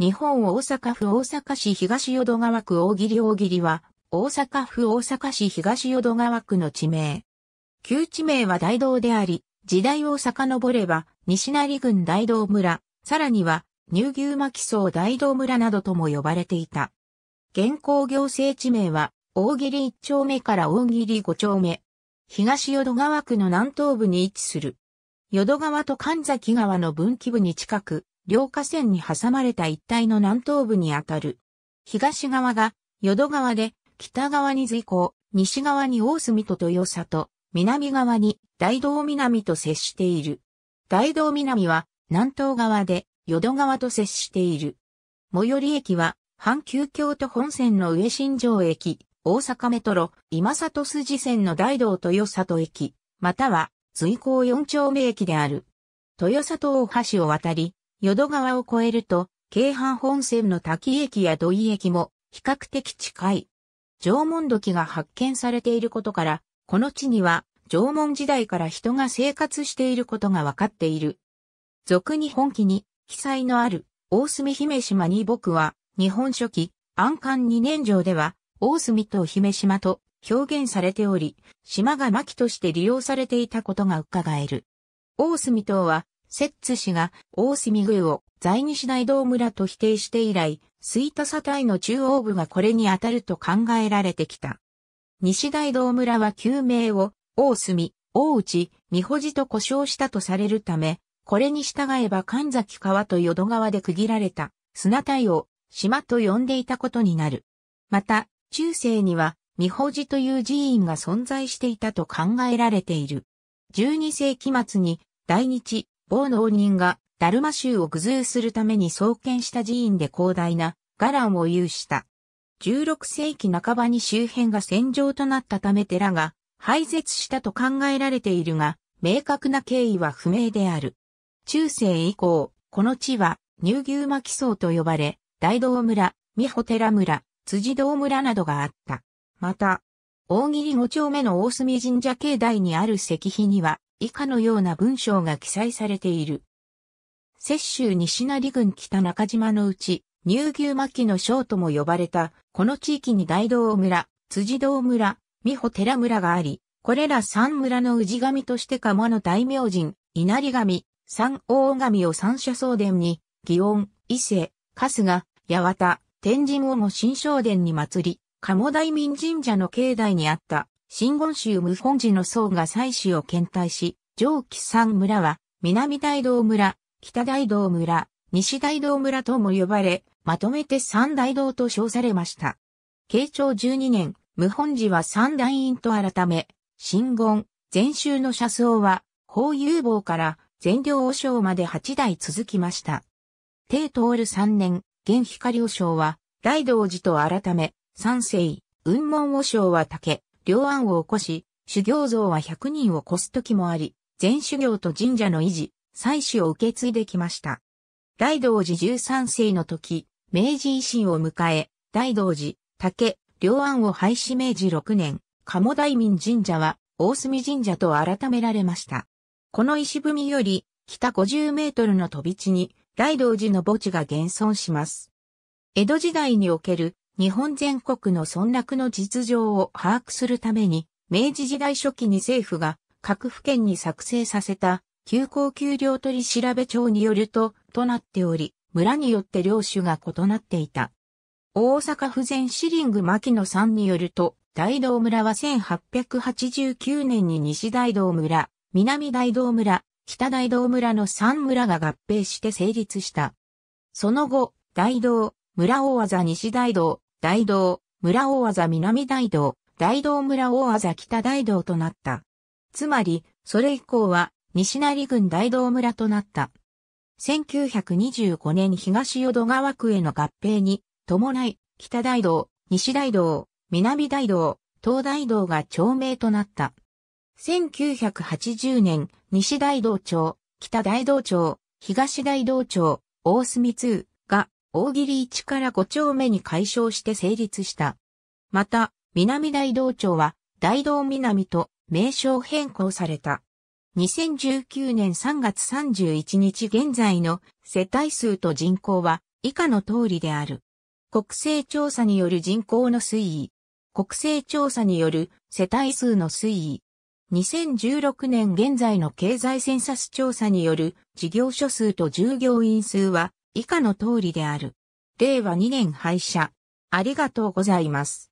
日本大阪府大阪市東淀川区大喜利大喜利は、大阪府大阪市東淀川区の地名。旧地名は大道であり、時代を遡れば、西成郡大道村、さらには、乳牛巻荘大道村などとも呼ばれていた。現行行政地名は、大喜利1丁目から大喜利5丁目。東淀川区の南東部に位置する。淀川と神崎川の分岐部に近く、両河川に挟まれた一帯の南東部にあたる。東側が淀川で、北側に随行、西側に大隅と豊里、南側に大道南と接している。大道南は南東側で淀川と接している。最寄り駅は阪急京都本線の上新庄駅、大阪メトロ、今里筋線の大道豊里駅、または随行四丁目駅である。豊里大橋を渡り、淀川を越えると、京阪本線の滝駅や土井駅も比較的近い。縄文土器が発見されていることから、この地には縄文時代から人が生活していることがわかっている。俗に本気に記載のある大隅姫島に僕は日本書紀安官二年城では大隅と姫島と表現されており、島が巻として利用されていたことが伺える。大隅島はセッツ氏が大隅宮を在日大道村と否定して以来、水田佐隊の中央部がこれに当たると考えられてきた。西大道村は旧名を大隅、大内、三保寺と呼称したとされるため、これに従えば神崎川と淀川で区切られた砂帯を島と呼んでいたことになる。また、中世には三保寺という寺院が存在していたと考えられている。12世紀末に大日某農人が、ダルマ州を具通するために創建した寺院で広大な、伽藍を有した。16世紀半ばに周辺が戦場となったため寺が廃絶したと考えられているが、明確な経緯は不明である。中世以降、この地は、乳牛巻層と呼ばれ、大道村、美穂寺村、辻堂村などがあった。また、大喜利五丁目の大隅神社境内にある石碑には、以下のような文章が記載されている。雪州西成郡北中島のうち、乳牛牧の省とも呼ばれた、この地域に大道村、辻堂村、美穂寺村があり、これら三村の氏神として鴨の大名人、稲荷神、三大神を三社総殿に、祇園、伊勢、春日、八幡、天神をも新正殿に祭り、鴨大民神社の境内にあった新言宗無本寺の僧が祭祀を検体し、上記三村は、南大道村、北大道村、西大道村とも呼ばれ、まとめて三大道と称されました。慶長12年、無本寺は三大院と改め、新言、禅宗の車窓は、法有望から禅領和尚まで八代続きました。帝通る三年、現光和尚は、大道寺と改め、三世、雲門和尚は竹、両案を起こし、修行像は100人を越す時もあり、全修行と神社の維持、祭祀を受け継いできました。大道寺13世の時、明治維新を迎え、大道寺、竹、両案を廃止明治6年、鴨大民神社は大隅神社と改められました。この石踏みより北50メートルの飛び地に大道寺の墓地が現存します。江戸時代における日本全国の村落の実情を把握するために、明治時代初期に政府が各府県に作成させた、休校給料取調べ帳によると、となっており、村によって領主が異なっていた。大阪府前シリング牧野さんによると、大道村は1889年に西大道村、南大道村、北大道村の3村が合併して成立した。その後、大道、村大技西大道、大道、村大技南大道、大道村大技北大道となった。つまり、それ以降は、西成郡大道村となった。1925年東淀川区への合併に、伴い、北大道、西大道、南大道、東大道が町名となった。1980年、西大道町、北大道町、東大道町、大隅通、大喜利1から5丁目に解消して成立した。また、南大道町は大道南と名称変更された。2019年3月31日現在の世帯数と人口は以下の通りである。国勢調査による人口の推移。国勢調査による世帯数の推移。2016年現在の経済センサス調査による事業所数と従業員数は以下の通りである。令和2年廃車。ありがとうございます。